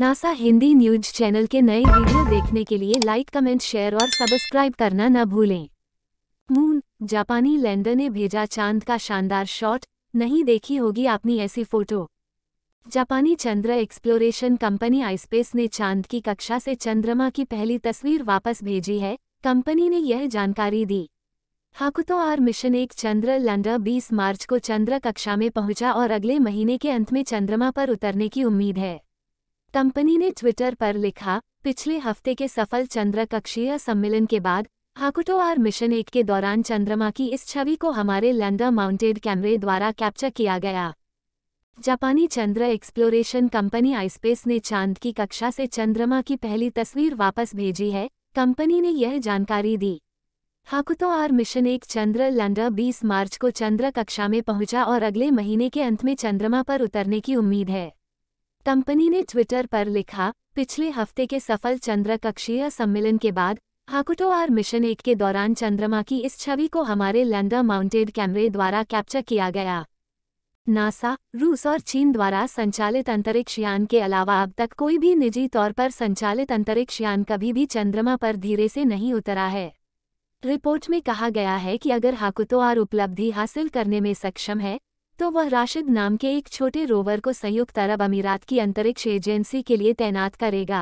NASA Hindi news channel के नए video देखने के लिए लाइक कमेंट शेयर और सब्सक्राइब करना न भूलें मून जापानी लैंडर ने भेजा चांद का शानदार शॉट नहीं देखी होगी आपने ऐसी फोटो जापानी चंद्र एक्सप्लोरेशन कंपनी आईस्पेस ने चांद की कक्षा से चंद्रमा की पहली तस्वीर वापस भेजी है कंपनी ने यह जानकारी दी हाकुतो आर मिशन एक चंद्र लैंडर 20 मार्च को चंद्र कक्षा में पहुंचा और अगले महीने के अंत में चंद्रमा पर उतरने की उम्मीद है कंपनी ने ट्विटर पर लिखा पिछले हफ्ते के सफल चंद्र कक्षीय सम्मेलन के बाद हाकुटो आर मिशन एक के दौरान चंद्रमा की इस छवि को हमारे लैंडर माउंटेड कैमरे द्वारा कैप्चर किया गया जापानी चंद्र एक्सप्लोरेशन कंपनी आईस्पेस ने चांद की कक्षा से चंद्रमा की पहली तस्वीर वापस भेजी है कंपनी ने यह जानकारी दी हाकुतो आर मिशन एक चंद्र लैंडर 20 मार्च को चंद्र कक्षा में पहुंचा और अगले महीने के अंत में चंद्रमा पर उतरने की उम्मीद है कंपनी ने ट्विटर पर लिखा पिछले हफ्ते के सफल चंद्र कक्षीय सम्मेलन के बाद आर मिशन एक के दौरान चंद्रमा की इस छवि को हमारे लैंडर माउंटेड कैमरे द्वारा कैप्चर किया गया नासा रूस और चीन द्वारा संचालित अंतरिक्ष यान के अलावा अब तक कोई भी निजी तौर पर संचालित अंतरिक्ष यान कभी भी चंद्रमा पर धीरे से नहीं उतरा है रिपोर्ट में कहा गया है कि अगर हाकुतो आर उपलब्धि हासिल करने में सक्षम है तो वह राशिद नाम के एक छोटे रोवर को संयुक्त अरब अमीरात की अंतरिक्ष एजेंसी के लिए तैनात करेगा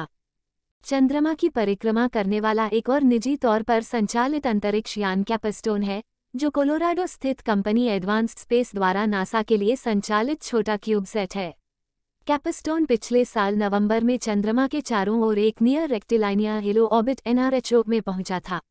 चंद्रमा की परिक्रमा करने वाला एक और निजी तौर पर संचालित अंतरिक्ष यान कैपस्टोन है जो कोलोराडो स्थित कंपनी एडवांस्ड स्पेस द्वारा नासा के लिए संचालित छोटा क्यूबसेट है कैपस्टोन पिछले साल नवंबर में चंद्रमा के चारों ओर एक नियर रेक्टिलाइनिया हिलो ऑबिट एनआरएचओ में पहुंचा था